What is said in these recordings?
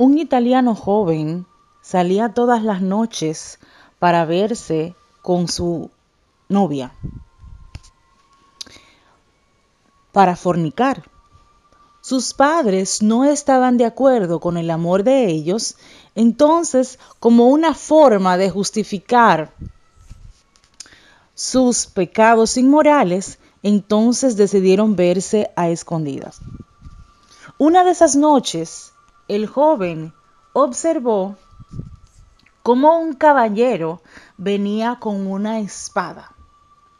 Un italiano joven salía todas las noches para verse con su novia, para fornicar. Sus padres no estaban de acuerdo con el amor de ellos, entonces como una forma de justificar sus pecados inmorales, entonces decidieron verse a escondidas. Una de esas noches, el joven observó cómo un caballero venía con una espada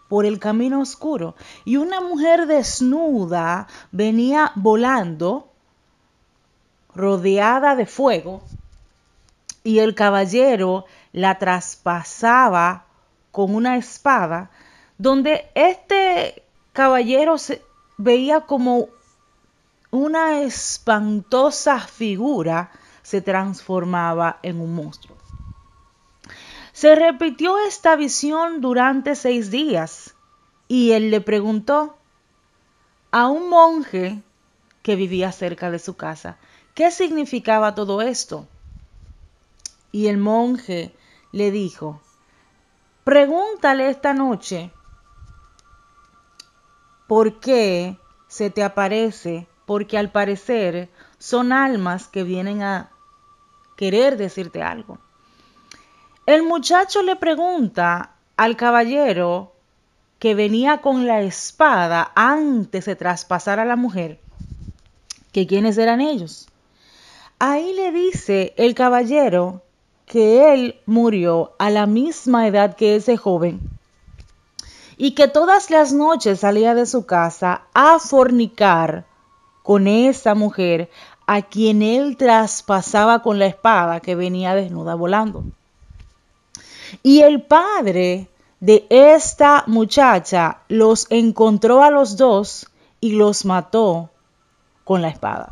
por el camino oscuro y una mujer desnuda venía volando rodeada de fuego y el caballero la traspasaba con una espada donde este caballero se veía como una espantosa figura se transformaba en un monstruo. Se repitió esta visión durante seis días y él le preguntó a un monje que vivía cerca de su casa, ¿qué significaba todo esto? Y el monje le dijo, pregúntale esta noche por qué se te aparece porque al parecer son almas que vienen a querer decirte algo. El muchacho le pregunta al caballero que venía con la espada antes de traspasar a la mujer que quiénes eran ellos. Ahí le dice el caballero que él murió a la misma edad que ese joven y que todas las noches salía de su casa a fornicar con esta mujer a quien él traspasaba con la espada que venía desnuda volando. Y el padre de esta muchacha los encontró a los dos y los mató con la espada.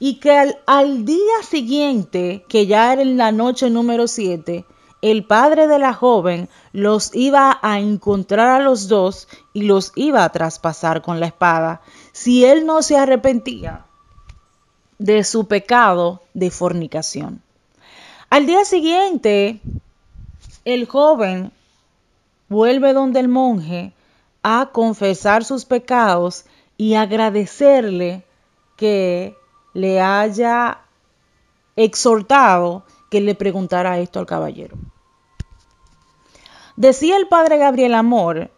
Y que al, día siguiente, que ya era en la noche número 7, el padre de la joven los iba a encontrar a los dos y los iba a traspasar con la espada, si él no se arrepentía de su pecado de fornicación. Al día siguiente, el joven vuelve donde el monje a confesar sus pecados y agradecerle que le haya exhortado que le preguntara esto al caballero. Decía el padre Gabriel Amor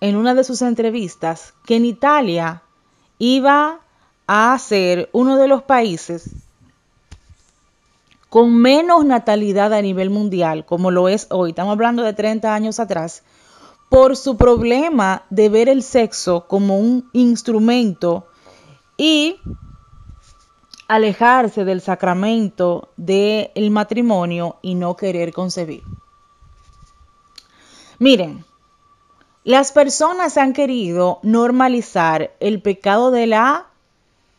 en una de sus entrevistas que en Italia iba a ser uno de los países con menos natalidad a nivel mundial, como lo es hoy, estamos hablando de 30 años atrás, por su problema de ver el sexo como un instrumento y alejarse del sacramento del matrimonio y no querer concebir. Miren, las personas han querido normalizar el pecado de la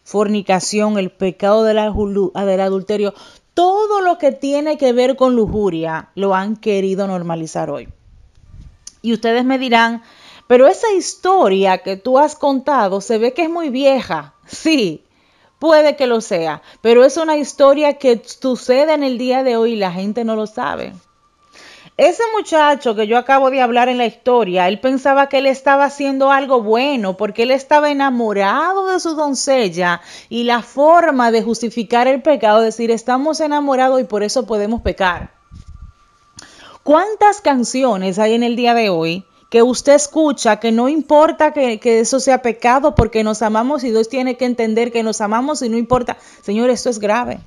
fornicación, el pecado ah, del adulterio, todo lo que tiene que ver con lujuria lo han querido normalizar hoy. Y ustedes me dirán, pero esa historia que tú has contado se ve que es muy vieja. Sí, puede que lo sea, pero es una historia que sucede en el día de hoy y la gente no lo sabe. Ese muchacho que yo acabo de hablar en la historia, él pensaba que él estaba haciendo algo bueno porque él estaba enamorado de su doncella y la forma de justificar el pecado, decir, estamos enamorados y por eso podemos pecar. ¿Cuántas canciones hay en el día de hoy que usted escucha, que no importa que, que, eso sea pecado porque nos amamos y Dios tiene que entender que nos amamos y no importa. Señor, esto es grave.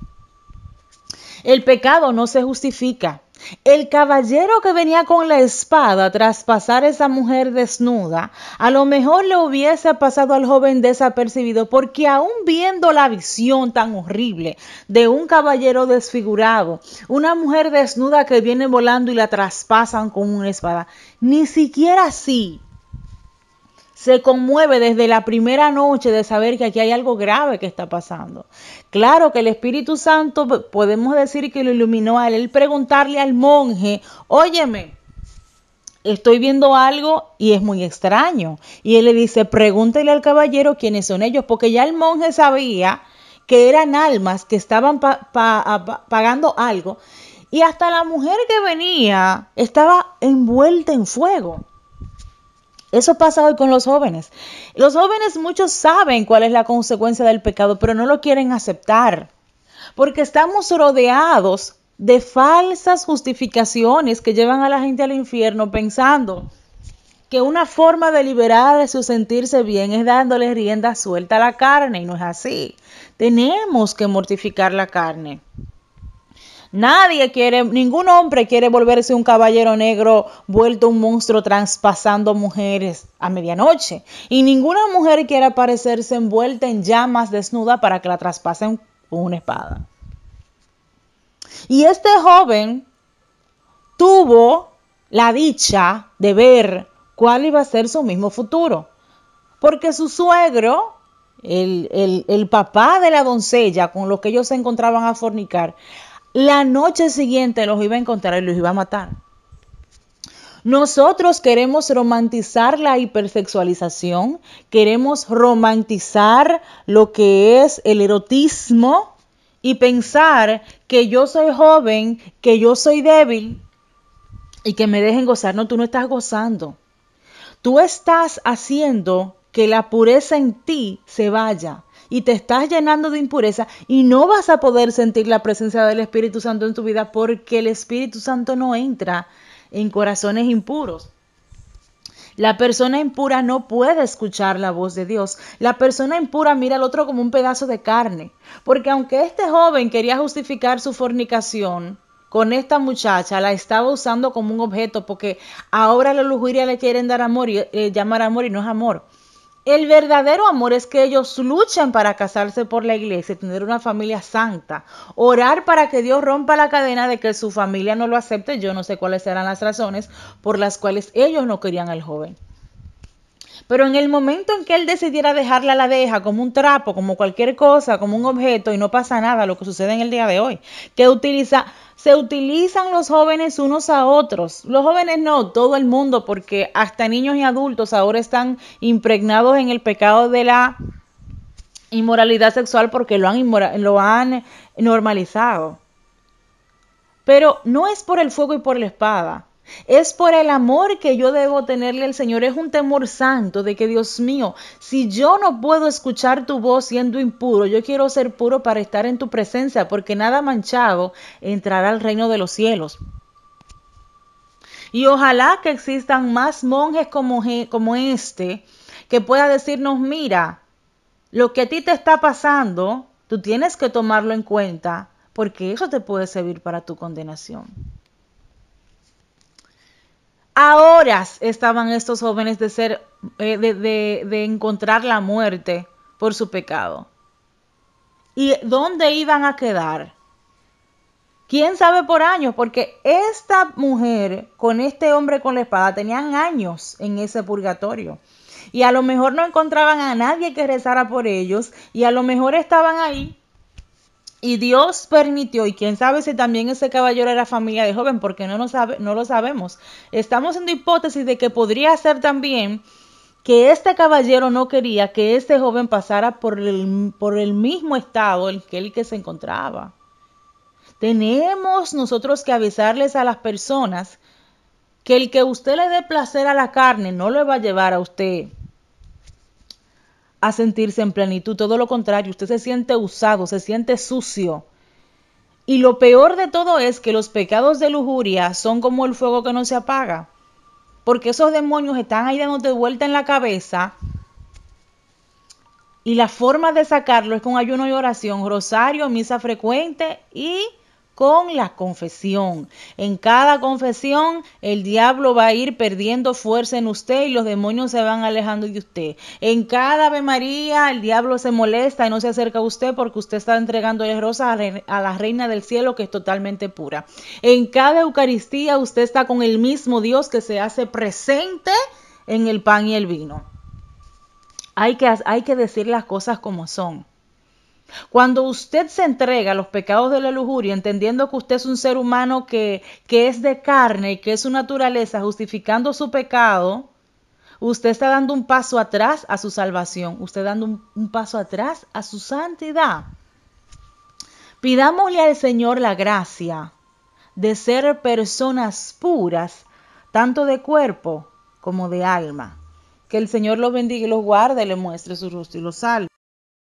El pecado no se justifica. El caballero que venía con la espada traspasar a esa mujer desnuda, a lo mejor le hubiese pasado al joven desapercibido, porque aún viendo la visión tan horrible de un caballero desfigurado, una mujer desnuda que viene volando y la traspasan con una espada, ni siquiera así se conmueve desde la primera noche de saber que aquí hay algo grave que está pasando. Claro que el Espíritu Santo, podemos decir que lo iluminó al él preguntarle al monje, óyeme, estoy viendo algo y es muy extraño. Y él le dice, pregúntele al caballero quiénes son ellos, porque ya el monje sabía que eran almas que estaban pagando algo. Y hasta la mujer que venía estaba envuelta en fuego. Eso pasa hoy con los jóvenes. Los jóvenes muchos saben cuál es la consecuencia del pecado, pero no lo quieren aceptar. Porque estamos rodeados de falsas justificaciones que llevan a la gente al infierno pensando que una forma deliberada de su sentirse bien es dándole rienda suelta a la carne y no es así. Tenemos que mortificar la carne. Nadie quiere, ningún hombre quiere volverse un caballero negro vuelto un monstruo traspasando mujeres a medianoche. Y ninguna mujer quiere aparecerse envuelta en llamas desnuda para que la traspasen con una espada. Y este joven tuvo la dicha de ver cuál iba a ser su mismo futuro. Porque su suegro, el, el, el papá de la doncella con lo que ellos se encontraban a fornicar, la noche siguiente los iba a encontrar y los iba a matar. Nosotros queremos romantizar la hipersexualización, queremos romantizar lo que es el erotismo y pensar que yo soy joven, que yo soy débil y que me dejen gozar. No, tú no estás gozando. Tú estás haciendo que la pureza en ti se vaya y te estás llenando de impureza y no vas a poder sentir la presencia del Espíritu Santo en tu vida porque el Espíritu Santo no entra en corazones impuros. La persona impura no puede escuchar la voz de Dios. La persona impura mira al otro como un pedazo de carne. Porque aunque este joven quería justificar su fornicación, con esta muchacha, la estaba usando como un objeto porque ahora la lujuria le quieren dar amor y eh, llamar amor y no es amor. El verdadero amor es que ellos luchen para casarse por la iglesia, tener una familia santa, orar para que Dios rompa la cadena de que su familia no lo acepte. Yo no sé cuáles serán las razones por las cuales ellos no querían al joven. Pero en el momento en que él decidiera a la deja como un trapo, como cualquier cosa, como un objeto, y no pasa nada, lo que sucede en el día de hoy, que utiliza, se utilizan los jóvenes unos a otros. Los jóvenes no, todo el mundo, porque hasta niños y adultos ahora están impregnados en el pecado de la inmoralidad sexual porque lo han normalizado. Pero no es por el fuego y por la espada. Es por el amor que yo debo tenerle al Señor. Es un temor santo de que, Dios mío, si yo no puedo escuchar tu voz siendo impuro, yo quiero ser puro para estar en tu presencia, porque nada manchado entrará al reino de los cielos. Y ojalá que existan más monjes como, como este, que pueda decirnos, mira, lo que a ti te está pasando, tú tienes que tomarlo en cuenta, porque eso te puede servir para tu condenación. Ahora estaban estos jóvenes de ser, eh, de, de encontrar la muerte por su pecado. ¿Y dónde iban a quedar? ¿Quién sabe por años? Porque esta mujer con este hombre con la espada tenían años en ese purgatorio. Y a lo mejor no encontraban a nadie que rezara por ellos. Y a lo mejor estaban ahí y Dios permitió, y quién sabe si también ese caballero era familia de joven, porque no lo, sabe, no lo sabemos. Estamos la hipótesis de que podría ser también que este caballero no quería que este joven pasara por el, por el mismo estado en que el que se encontraba. Tenemos nosotros que avisarles a las personas que el que usted le dé placer a la carne no le va a llevar a usted a sentirse en plenitud, todo lo contrario, usted se siente usado, se siente sucio. Y lo peor de todo es que los pecados de lujuria son como el fuego que no se apaga, porque esos demonios están ahí de vuelta en la cabeza y la forma de sacarlo es con ayuno y oración, rosario, misa frecuente y con la confesión. En cada confesión el diablo va a ir perdiendo fuerza en usted y los demonios se van alejando de usted. En cada Ave María el diablo se molesta y no se acerca a usted porque usted está entregando las rosas a la Reina del Cielo que es totalmente pura. En cada Eucaristía usted está con el mismo Dios que se hace presente en el pan y el vino. hay que decir las cosas como son. Cuando usted se entrega a los pecados de la lujuria, entendiendo que usted es un ser humano que, es de carne y que es su naturaleza, justificando su pecado, usted está dando un paso atrás a su salvación, usted dando un, paso atrás a su santidad. Pidámosle al Señor la gracia de ser personas puras, tanto de cuerpo como de alma. Que el Señor los bendiga y los guarde, le muestre su rostro y los salve.